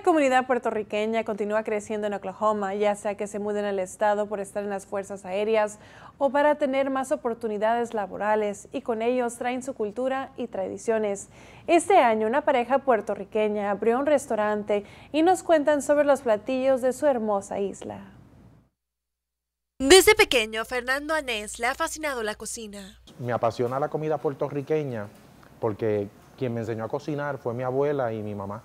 La comunidad puertorriqueña continúa creciendo en Oklahoma, ya sea que se muden al estado por estar en las fuerzas aéreas o para tener más oportunidades laborales y con ellos traen su cultura y tradiciones. Este año una pareja puertorriqueña abrió un restaurante y nos cuentan sobre los platillos de su hermosa isla. Desde pequeño, Fernando Anés le ha fascinado la cocina. Me apasiona la comida puertorriqueña porque quien me enseñó a cocinar fue mi abuela y mi mamá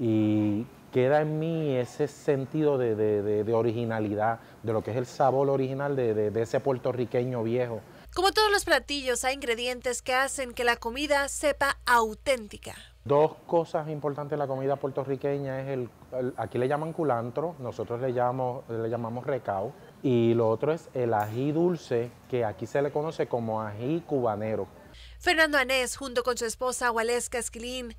y queda en mí ese sentido de, originalidad, de lo que es el sabor original de, ese puertorriqueño viejo. Como todos los platillos, hay ingredientes que hacen que la comida sepa auténtica. Dos cosas importantes de la comida puertorriqueña es el, aquí le llaman culantro, nosotros le llamamos, le llamamos recao, y lo otro es el ají dulce, que aquí se le conoce como ají cubanero. Fernando Anés, junto con su esposa Waleska Esquilín,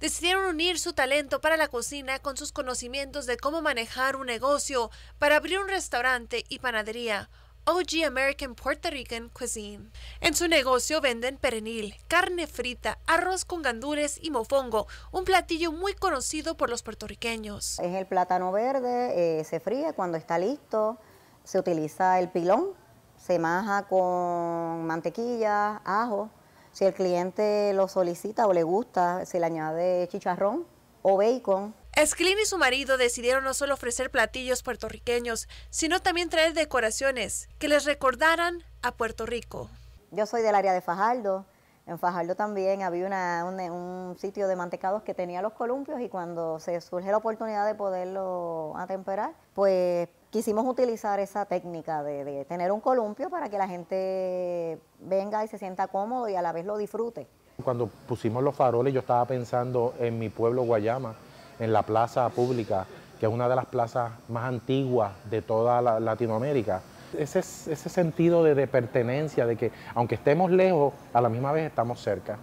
decidieron unir su talento para la cocina con sus conocimientos de cómo manejar un negocio para abrir un restaurante y panadería. OG American Puerto Rican Cuisine. En su negocio venden perenil, carne frita, arroz con gandules y mofongo, un platillo muy conocido por los puertorriqueños. Es el plátano verde, eh, se fríe cuando está listo, se utiliza el pilón, se maja con mantequilla, ajo, si el cliente lo solicita o le gusta, se le añade chicharrón o bacon. Esclin y su marido decidieron no solo ofrecer platillos puertorriqueños, sino también traer decoraciones que les recordaran a Puerto Rico. Yo soy del área de Fajardo en Fajardo también había un, sitio de mantecados que tenía los columpios y cuando se surge la oportunidad de poderlo atemperar, pues quisimos utilizar esa técnica de, tener un columpio para que la gente venga y se sienta cómodo y a la vez lo disfrute. Cuando pusimos los faroles yo estaba pensando en mi pueblo Guayama, en la plaza pública, que es una de las plazas más antiguas de toda Latinoamérica ese, ese sentido de pertenencia, de que aunque estemos lejos, a la misma vez estamos cerca.